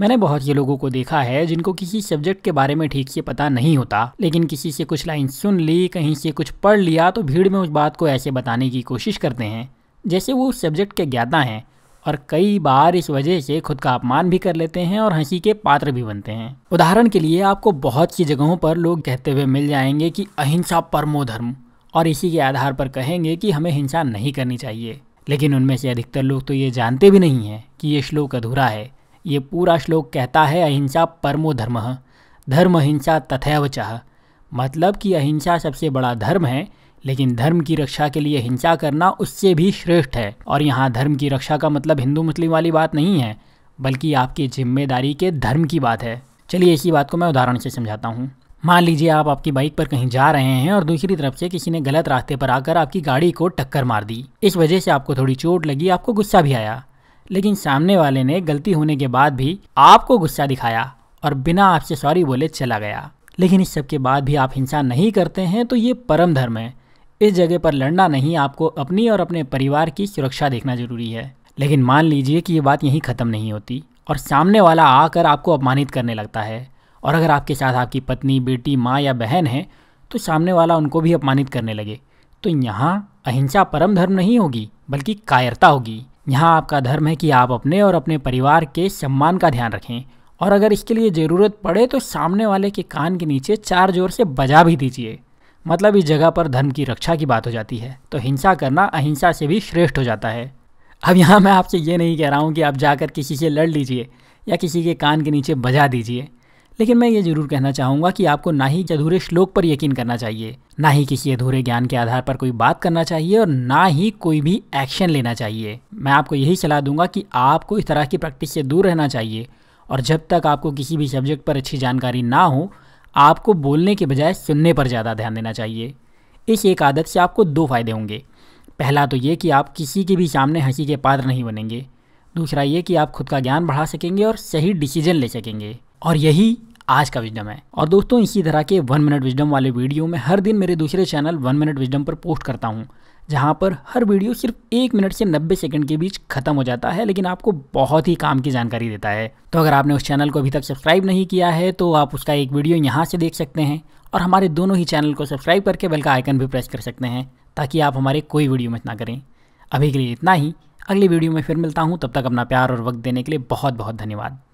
मैंने बहुत से लोगों को देखा है जिनको किसी सब्जेक्ट के बारे में ठीक से पता नहीं होता लेकिन किसी से कुछ लाइन सुन ली कहीं से कुछ पढ़ लिया तो भीड़ में उस बात को ऐसे बताने की कोशिश करते हैं जैसे वो उस सब्जेक्ट के ज्ञाता हैं और कई बार इस वजह से खुद का अपमान भी कर लेते हैं और हंसी के पात्र भी बनते हैं उदाहरण के लिए आपको बहुत सी जगहों पर लोग कहते हुए मिल जाएंगे कि अहिंसा परमो धर्म और इसी के आधार पर कहेंगे कि हमें हिंसा नहीं करनी चाहिए लेकिन उनमें से अधिकतर लोग तो ये जानते भी नहीं हैं कि ये श्लोक अधूरा है ये पूरा श्लोक कहता है अहिंसा परमो धर्म धर्म अहिंसा तथैव चाह मतलब कि अहिंसा सबसे बड़ा धर्म है लेकिन धर्म की रक्षा के लिए हिंसा करना उससे भी श्रेष्ठ है और यहाँ धर्म की रक्षा का मतलब हिंदू मुस्लिम वाली बात नहीं है बल्कि आपकी जिम्मेदारी के धर्म की बात है चलिए इसी बात को मैं उदाहरण से समझाता हूँ मान लीजिए आप आपकी बाइक पर कहीं जा रहे हैं और दूसरी तरफ से किसी ने गलत रास्ते पर आकर आपकी गाड़ी को टक्कर मार दी इस वजह से आपको थोड़ी चोट लगी आपको गुस्सा भी आया लेकिन सामने वाले ने गलती होने के बाद भी आपको गुस्सा दिखाया और बिना आपसे सॉरी बोले चला गया लेकिन इस सब के बाद भी आप हिंसा नहीं करते हैं तो ये परम धर्म है इस जगह पर लड़ना नहीं आपको अपनी और अपने परिवार की सुरक्षा देखना जरूरी है लेकिन मान लीजिए कि ये बात यहीं ख़त्म नहीं होती और सामने वाला आकर आपको अपमानित करने लगता है और अगर आपके साथ आपकी पत्नी बेटी माँ या बहन है तो सामने वाला उनको भी अपमानित करने लगे तो यहाँ अहिंसा परम धर्म नहीं होगी बल्कि कायरता होगी यहाँ आपका धर्म है कि आप अपने और अपने परिवार के सम्मान का ध्यान रखें और अगर इसके लिए ज़रूरत पड़े तो सामने वाले के कान के नीचे चार जोर से बजा भी दीजिए मतलब इस जगह पर धर्म की रक्षा की बात हो जाती है तो हिंसा करना अहिंसा से भी श्रेष्ठ हो जाता है अब यहाँ मैं आपसे ये नहीं कह रहा हूँ कि आप जाकर किसी से लड़ लीजिए या किसी के कान के नीचे बजा दीजिए लेकिन मैं ये जरूर कहना चाहूँगा कि आपको ना ही अधूरे श्लोक पर यकीन करना चाहिए ना ही किसी अधूरे ज्ञान के आधार पर कोई बात करना चाहिए और ना ही कोई भी एक्शन लेना चाहिए मैं आपको यही सलाह दूंगा कि आपको इस तरह की प्रैक्टिस से दूर रहना चाहिए और जब तक आपको किसी भी सब्जेक्ट पर अच्छी जानकारी ना हो आपको बोलने के बजाय सुनने पर ज़्यादा ध्यान देना चाहिए इस एक आदत से आपको दो फायदे होंगे पहला तो ये कि आप किसी के भी सामने हंसी के पात्र नहीं बनेंगे दूसरा ये कि आप खुद का ज्ञान बढ़ा सकेंगे और सही डिसीजन ले सकेंगे और यही आज का विजडम है और दोस्तों इसी तरह के वन मिनट विजडम वाले वीडियो में हर दिन मेरे दूसरे चैनल वन मिनट विजडम पर पोस्ट करता हूँ जहाँ पर हर वीडियो सिर्फ एक मिनट से नब्बे सेकंड के बीच खत्म हो जाता है लेकिन आपको बहुत ही काम की जानकारी देता है तो अगर आपने उस चैनल को अभी तक सब्सक्राइब नहीं किया है तो आप उसका एक वीडियो यहाँ से देख सकते हैं और हमारे दोनों ही चैनल को सब्सक्राइब करके बेल का आइकन भी प्रेस कर सकते हैं ताकि आप हमारे कोई वीडियो मिस ना करें अभी के लिए इतना ही अगली वीडियो में फिर मिलता हूँ तब तक अपना प्यार और वक्त देने के लिए बहुत बहुत धन्यवाद